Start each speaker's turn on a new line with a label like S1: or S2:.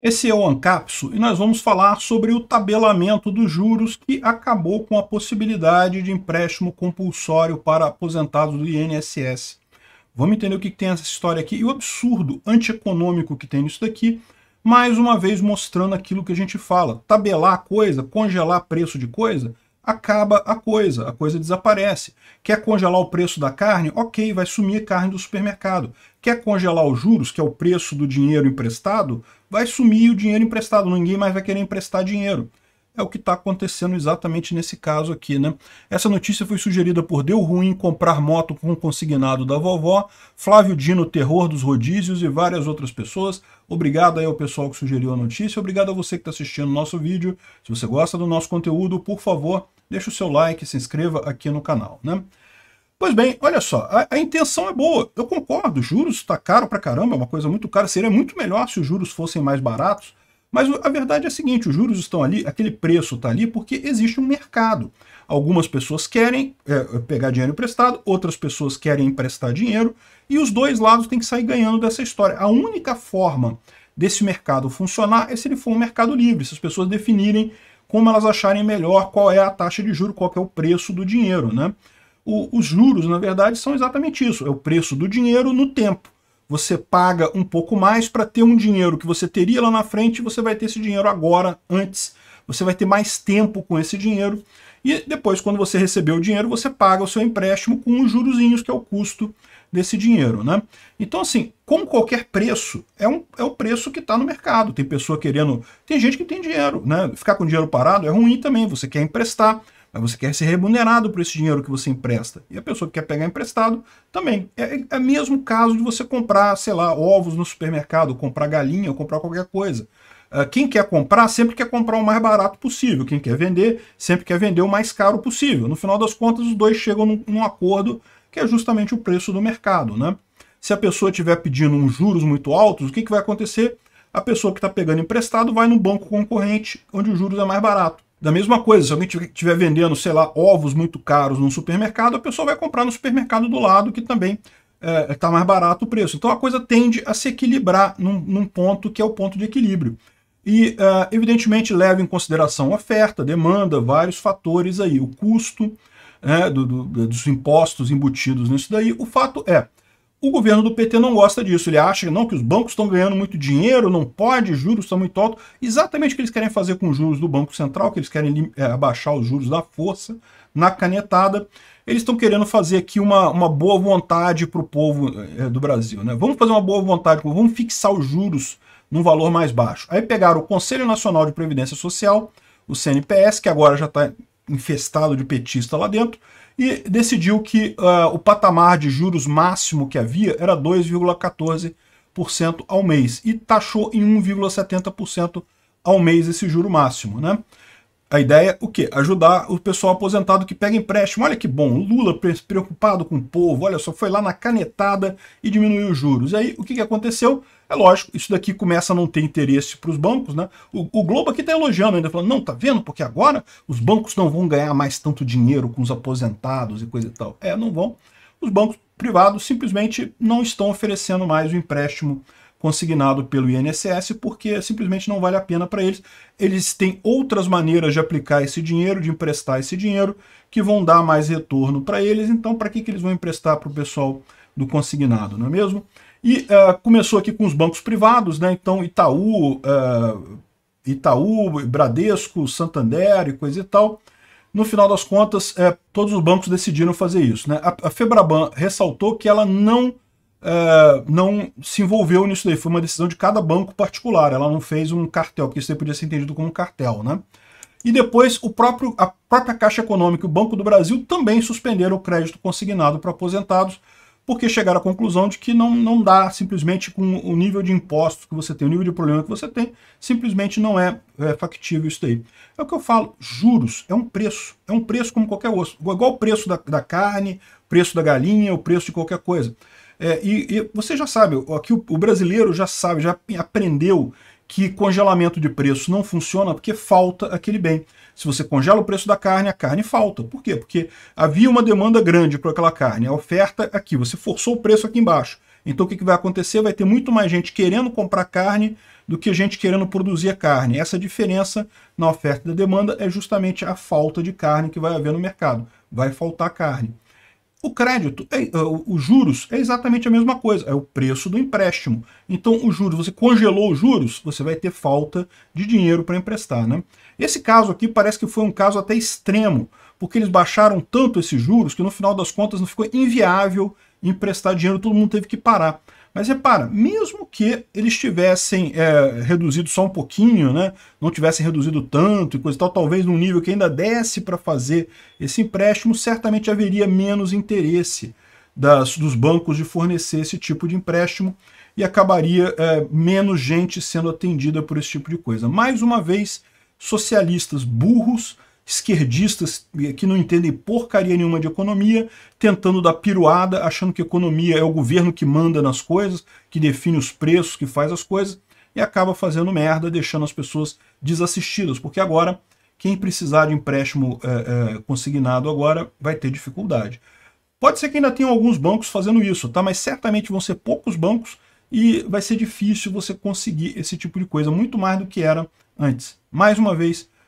S1: Esse é o Ancapso e nós vamos falar sobre o tabelamento dos juros que acabou com a possibilidade de empréstimo compulsório para aposentados do INSS. Vamos entender o que tem essa história aqui e o absurdo antieconômico que tem nisso daqui, mais uma vez mostrando aquilo que a gente fala. Tabelar coisa, congelar preço de coisa, acaba a coisa, a coisa desaparece. Quer congelar o preço da carne? Ok, vai sumir carne do supermercado. Quer congelar os juros, que é o preço do dinheiro emprestado? Vai sumir o dinheiro emprestado, ninguém mais vai querer emprestar dinheiro. É o que está acontecendo exatamente nesse caso aqui, né? Essa notícia foi sugerida por Deu Ruim comprar moto com o consignado da vovó, Flávio Dino Terror dos Rodízios e várias outras pessoas. Obrigado aí ao pessoal que sugeriu a notícia, obrigado a você que está assistindo o nosso vídeo. Se você gosta do nosso conteúdo, por favor, deixa o seu like, se inscreva aqui no canal, né? Pois bem, olha só, a, a intenção é boa, eu concordo, juros está caro pra caramba, é uma coisa muito cara, seria muito melhor se os juros fossem mais baratos, mas a verdade é a seguinte, os juros estão ali, aquele preço está ali porque existe um mercado. Algumas pessoas querem é, pegar dinheiro emprestado, outras pessoas querem emprestar dinheiro, e os dois lados têm que sair ganhando dessa história. A única forma desse mercado funcionar é se ele for um mercado livre, se as pessoas definirem como elas acharem melhor qual é a taxa de juro, qual é o preço do dinheiro. Né? O, os juros, na verdade, são exatamente isso, é o preço do dinheiro no tempo. Você paga um pouco mais para ter um dinheiro que você teria lá na frente, você vai ter esse dinheiro agora, antes. Você vai ter mais tempo com esse dinheiro. E depois, quando você receber o dinheiro, você paga o seu empréstimo com os jurozinhos, que é o custo desse dinheiro. Né? Então, assim, com qualquer preço, é, um, é o preço que está no mercado. Tem pessoa querendo. Tem gente que tem dinheiro, né? Ficar com dinheiro parado é ruim também. Você quer emprestar, mas você quer ser remunerado por esse dinheiro que você empresta. E a pessoa que quer pegar emprestado também. É, é, é mesmo caso de você comprar, sei lá, ovos no supermercado, comprar galinha, comprar qualquer coisa. Ah, quem quer comprar sempre quer comprar o mais barato possível, quem quer vender sempre quer vender o mais caro possível. No final das contas, os dois chegam num, num acordo que é justamente o preço do mercado. Né? Se a pessoa estiver pedindo uns juros muito altos, o que, que vai acontecer? A pessoa que está pegando emprestado vai no banco concorrente, onde o juros é mais barato. Da mesma coisa, se alguém estiver vendendo, sei lá, ovos muito caros num supermercado, a pessoa vai comprar no supermercado do lado, que também está é, é tá mais barato o preço. Então a coisa tende a se equilibrar num, num ponto que é o ponto de equilíbrio. E, uh, evidentemente, leva em consideração oferta, demanda, vários fatores aí, o custo né, do, do, dos impostos embutidos nisso daí. O fato é, o governo do PT não gosta disso. Ele acha não que os bancos estão ganhando muito dinheiro, não pode, juros estão muito altos. Exatamente o que eles querem fazer com os juros do Banco Central, que eles querem é, abaixar os juros da força na canetada. Eles estão querendo fazer aqui uma, uma boa vontade para o povo é, do Brasil. Né? Vamos fazer uma boa vontade, vamos fixar os juros num valor mais baixo. Aí pegaram o Conselho Nacional de Previdência Social, o CNPS, que agora já está infestado de petista lá dentro, e decidiu que uh, o patamar de juros máximo que havia era 2,14% ao mês e taxou em 1,70% ao mês esse juro máximo, né? A ideia, o quê? Ajudar o pessoal aposentado que pega empréstimo. Olha que bom, Lula preocupado com o povo, olha só, foi lá na canetada e diminuiu os juros. E aí, o que, que aconteceu? É lógico, isso daqui começa a não ter interesse para os bancos, né? O, o Globo aqui está elogiando ainda, falando, não, tá vendo? Porque agora os bancos não vão ganhar mais tanto dinheiro com os aposentados e coisa e tal. É, não vão. Os bancos privados simplesmente não estão oferecendo mais o empréstimo consignado pelo INSS, porque simplesmente não vale a pena para eles. Eles têm outras maneiras de aplicar esse dinheiro, de emprestar esse dinheiro, que vão dar mais retorno para eles. Então, para que, que eles vão emprestar para o pessoal do consignado, não é mesmo? E uh, começou aqui com os bancos privados, né? Então, Itaú, uh, Itaú, Bradesco, Santander e coisa e tal. No final das contas, eh, todos os bancos decidiram fazer isso. Né? A, a Febraban ressaltou que ela não é, não se envolveu nisso daí. Foi uma decisão de cada banco particular. Ela não fez um cartel, porque isso daí podia ser entendido como um cartel, né? E depois o próprio, a própria Caixa Econômica e o Banco do Brasil também suspenderam o crédito consignado para aposentados, porque chegaram à conclusão de que não, não dá simplesmente com o nível de impostos que você tem, o nível de problema que você tem, simplesmente não é, é factível isso daí. É o que eu falo, juros é um preço, é um preço como qualquer outro, igual o preço da, da carne, preço da galinha, o preço de qualquer coisa. É, e, e, você já sabe, aqui o, o brasileiro já sabe, já aprendeu que congelamento de preço não funciona porque falta aquele bem. Se você congela o preço da carne, a carne falta. Por quê? Porque havia uma demanda grande para aquela carne, a oferta é aqui, você forçou o preço aqui embaixo. Então o que, que vai acontecer? Vai ter muito mais gente querendo comprar carne do que gente querendo produzir a carne. Essa diferença na oferta e da demanda é justamente a falta de carne que vai haver no mercado. Vai faltar carne. O crédito, é, é os juros é exatamente a mesma coisa, é o preço do empréstimo. Então, os juros, você congelou os juros, você vai ter falta de dinheiro para emprestar. Né? Esse caso aqui parece que foi um caso até extremo, porque eles baixaram tanto esses juros que no final das contas não ficou inviável emprestar dinheiro, todo mundo teve que parar. Mas repara, mesmo que eles tivessem é, reduzido só um pouquinho, né, não tivessem reduzido tanto e coisa e tal, talvez num nível que ainda desse para fazer esse empréstimo, certamente haveria menos interesse das, dos bancos de fornecer esse tipo de empréstimo e acabaria é, menos gente sendo atendida por esse tipo de coisa. Mais uma vez, socialistas burros esquerdistas que não entendem porcaria nenhuma de economia, tentando dar piruada, achando que economia é o governo que manda nas coisas, que define os preços, que faz as coisas, e acaba fazendo merda, deixando as pessoas desassistidas, porque agora quem precisar de empréstimo é, é, consignado agora vai ter dificuldade. Pode ser que ainda tenha alguns bancos fazendo isso, tá? mas certamente vão ser poucos bancos e vai ser difícil você conseguir esse tipo de coisa, muito mais do que era antes. Mais uma vez,